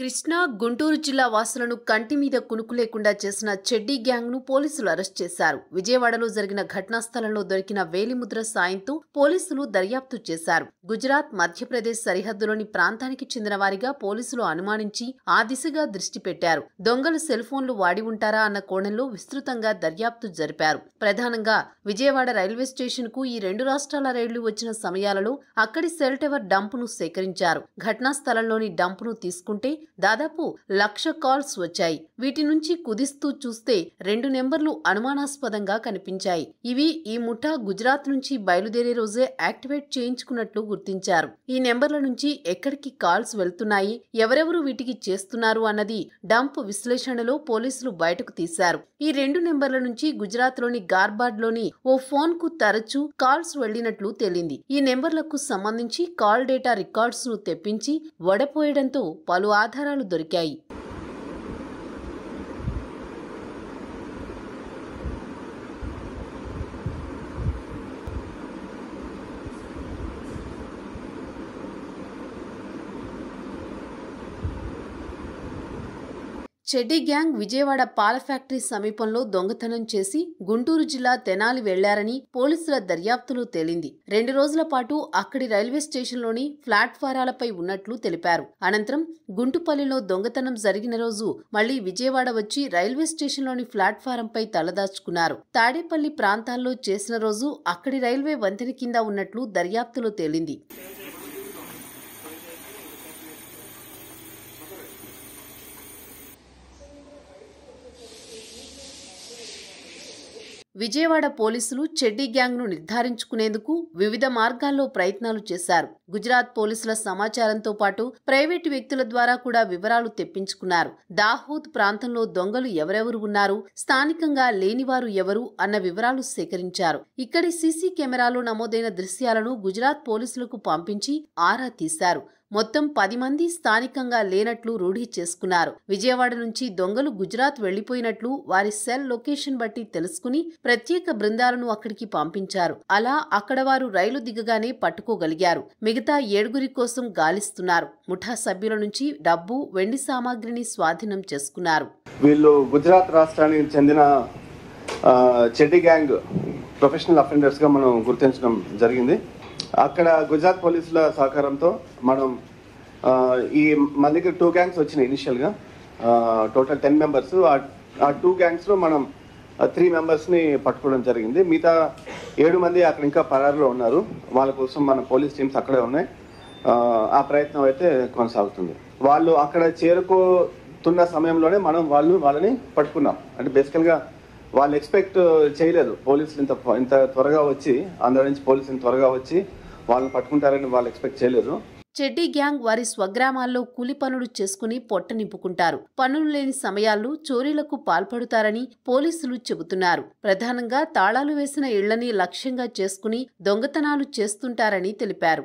కృష్ణా గుంటూరు జిల్లా వాసులను కంటి మీద కునుకు లేకుండా చేసిన చెడ్డీ గ్యాంగ్ను పోలీసులు అరెస్ట్ చేశారు విజయవాడలో జరిగిన ఘటనా స్థలంలో దొరికిన వేలిముద్ర సాయంతో పోలీసులు దర్యాప్తు చేశారు గుజరాత్ మధ్యప్రదేశ్ సరిహద్దులోని ప్రాంతానికి చెందిన వారిగా పోలీసులు అనుమానించి ఆ దిశగా దృష్టి పెట్టారు దొంగలు సెల్ ఫోన్లు వాడి ఉంటారా అన్న కోణంలో విస్తృతంగా దర్యాప్తు జరిపారు ప్రధానంగా విజయవాడ రైల్వే స్టేషన్ కు ఈ రెండు రాష్ట్రాల రైళ్లు వచ్చిన సమయాలలో అక్కడి సెల్ టవర్ ను సేకరించారు ఘటనా స్థలంలోని ను తీసుకుంటే దాదాపు లక్ష కాల్స్ వచ్చాయి వీటి నుంచి కుదిస్తూ చూస్తే రెండు నెంబర్లు అనుమానాస్పదంగా కనిపించాయి ఇవి ఈ ముఠా గుజరాత్ నుంచి బయలుదేరే రోజే యాక్టివేట్ చేయించుకున్నట్లు గుర్తించారు ఈ నెంబర్ల నుంచి ఎక్కడికి కాల్స్ వెళ్తున్నాయి ఎవరెవరు వీటికి చేస్తున్నారు అన్నది డంప్ విశ్లేషణలో పోలీసులు బయటకు తీశారు ఈ రెండు నెంబర్ల నుంచి గుజరాత్లోని లోని ఓ ఫోన్ కు తరచూ కాల్స్ వెళ్లినట్లు తేలింది ఈ నెంబర్లకు సంబంధించి కాల్ డేటా ను తెప్పించి వడపోయడంతో పలు ఆధార్ ఆధారాలు దొరికాయి చెడ్డి గ్యాంగ్ విజయవాడ పాల ఫ్యాక్టరీ సమీపంలో దొంగతనం చేసి గుంటూరు జిల్లా తెనాలి వెళ్లారని పోలీసుల దర్యాప్తులో తేలింది రెండు రోజుల పాటు అక్కడి రైల్వే స్టేషన్లోని ప్లాట్ఫారాలపై ఉన్నట్లు తెలిపారు అనంతరం గుంటుపల్లిలో దొంగతనం జరిగిన రోజు మళ్లీ విజయవాడ వచ్చి రైల్వే స్టేషన్లోని ప్లాట్ఫారంపై తలదాచుకున్నారు తాడేపల్లి ప్రాంతాల్లో చేసిన రోజు అక్కడి రైల్వే వంతెన కింద ఉన్నట్లు దర్యాప్తులో తేలింది విజయవాడ పోలీసులు చెడ్డీ గ్యాంగ్ను నిర్ధారించుకునేందుకు వివిధ మార్గాల్లో ప్రయత్నాలు చేశారు గుజరాత్ పోలీసుల సమాచారంతో పాటు ప్రైవేటు వ్యక్తుల ద్వారా కూడా వివరాలు తెప్పించుకున్నారు దాహోద్ ప్రాంతంలో దొంగలు ఎవరెవరు ఉన్నారు స్థానికంగా లేనివారు ఎవరు అన్న వివరాలు సేకరించారు ఇక్కడి సీసీ కెమెరాలో నమోదైన దృశ్యాలను గుజరాత్ పోలీసులకు పంపించి ఆరా తీశారు మొత్తం పది మంది స్థానికంగా లేనట్లు రూఢి చేసుకున్నారు విజయవాడ నుంచి దొంగలు గుజరాత్ వెళ్లిపోయినట్లు వారి సెల్ లొకేషన్ బట్టి తెలుసుకుని ప్రత్యేక బృందాలను అక్కడికి పంపించారు అలా అక్కడ వారు రైలు దిగగానే పట్టుకోగలిగారు మిగతా ఏడుగురి కోసం గాలిస్తున్నారు ముఠా సభ్యుల నుంచి డబ్బు వెండి సామాగ్రిని స్వాధీనం చేసుకున్నారు వీళ్ళు గుజరాత్ రాష్ట్రానికి చెందిన చెడ్డి గ్యాంగ్ ప్రొఫెషనల్ అఫెండర్స్గా మనం గుర్తించడం జరిగింది అక్కడ గుజరాత్ పోలీసుల సహకారంతో మనం ఈ మన దగ్గర టూ గ్యాంగ్స్ వచ్చినాయి ఇనిషియల్గా టోటల్ టెన్ మెంబర్స్ ఆ టూ గ్యాంగ్స్లో మనం త్రీ మెంబర్స్ని పట్టుకోవడం జరిగింది మిగతా ఏడు మంది అక్కడ ఇంకా పరారులో ఉన్నారు వాళ్ళ కోసం మన పోలీస్ టీమ్స్ అక్కడే ఉన్నాయి ఆ ప్రయత్నం అయితే కొనసాగుతుంది వాళ్ళు అక్కడ చేరుకోతున్న సమయంలోనే మనం వాళ్ళు వాళ్ళని పట్టుకున్నాం అంటే బేసికల్గా వాళ్ళు ఎక్స్పెక్ట్ uh, చేయలేదు పోలీసులు ఇంత ఇంత త్వరగా వచ్చి అందరి నుంచి పోలీసులు త్వరగా వచ్చి వాళ్ళని పట్టుకుంటారని వాళ్ళు ఎక్స్పెక్ట్ చేయలేదు చెడ్డి గ్యాంగ్ వారి స్వగ్రామాల్లో కూలి పనులు చేసుకుని పొట్ట నింపుకుంటారు పనులు లేని సమయాల్లో చోరీలకు పాల్పడుతారని పోలీసులు చెబుతున్నారు ప్రధానంగా తాళాలు వేసిన ఇళ్లని లక్ష్యంగా చేసుకుని దొంగతనాలు చేస్తుంటారని తెలిపారు